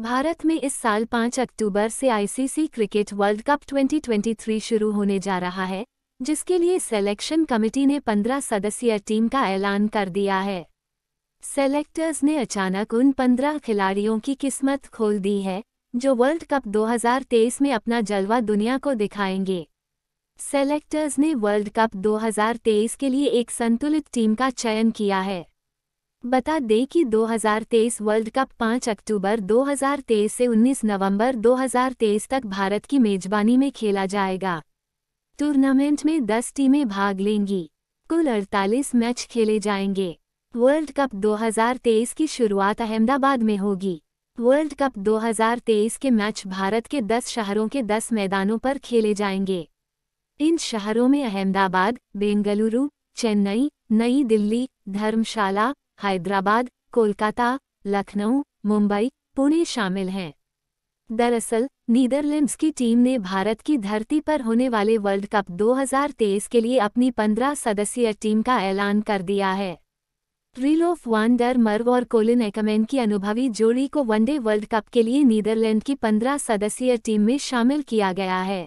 भारत में इस साल 5 अक्टूबर से आईसीसी क्रिकेट वर्ल्ड कप 2023 शुरू होने जा रहा है जिसके लिए सेलेक्शन कमेटी ने 15 सदस्यीय टीम का ऐलान कर दिया है सेलेक्टर्स ने अचानक उन 15 खिलाड़ियों की किस्मत खोल दी है जो वर्ल्ड कप 2023 में अपना जलवा दुनिया को दिखाएंगे सेलेक्टर्स ने वर्ल्ड कप 2023 के लिए एक संतुलित टीम का चयन किया है बता दें कि 2023 वर्ल्ड कप 5 अक्टूबर 2023 से 19 नवंबर 2023 तक भारत की मेजबानी में खेला जाएगा टूर्नामेंट में 10 टीमें भाग लेंगी कुल 48 मैच खेले जाएंगे वर्ल्ड कप 2023 की शुरुआत अहमदाबाद में होगी वर्ल्ड कप 2023 के मैच भारत के 10 शहरों के 10 मैदानों पर खेले जाएंगे इन शहरों में अहमदाबाद बेंगलुरु चेन्नई नई दिल्ली धर्मशाला हैदराबाद कोलकाता लखनऊ मुंबई पुणे शामिल हैं दरअसल नीदरलैंड्स की टीम ने भारत की धरती पर होने वाले वर्ल्ड कप 2023 के लिए अपनी 15 सदस्यीय टीम का ऐलान कर दिया है रिल ऑफ वांडर मर्ग और कोलिन एकमेन की अनुभवी जोड़ी को वनडे वर्ल्ड कप के लिए नीदरलैंड की 15 सदस्यीय टीम में शामिल किया गया है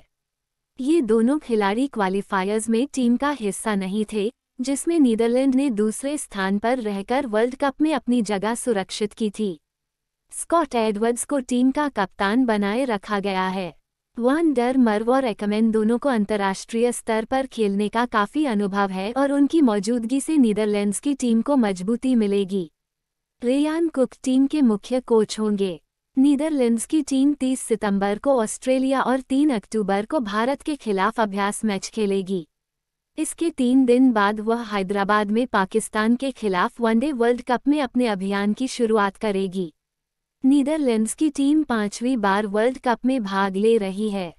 ये दोनों खिलाड़ी क्वालिफायर्स में टीम का हिस्सा नहीं थे जिसमें नीदरलैंड ने दूसरे स्थान पर रहकर वर्ल्ड कप में अपनी जगह सुरक्षित की थी स्कॉट एडवर्ड्स को टीम का कप्तान बनाए रखा गया है वन डर मर्व और एकमेन दोनों को अंतर्राष्ट्रीय स्तर पर खेलने का काफी अनुभव है और उनकी मौजूदगी से नीदरलैंड्स की टीम को मजबूती मिलेगी रेयान कुक टीम के मुख्य कोच होंगे नीदरलैंड्स की टीम 30 सितंबर को ऑस्ट्रेलिया और 3 अक्टूबर को भारत के खिलाफ अभ्यास मैच खेलेगी इसके तीन दिन बाद वह हैदराबाद में पाकिस्तान के खिलाफ वनडे वर्ल्ड कप में अपने अभियान की शुरुआत करेगी नीदरलैंड्स की टीम पांचवी बार वर्ल्ड कप में भाग ले रही है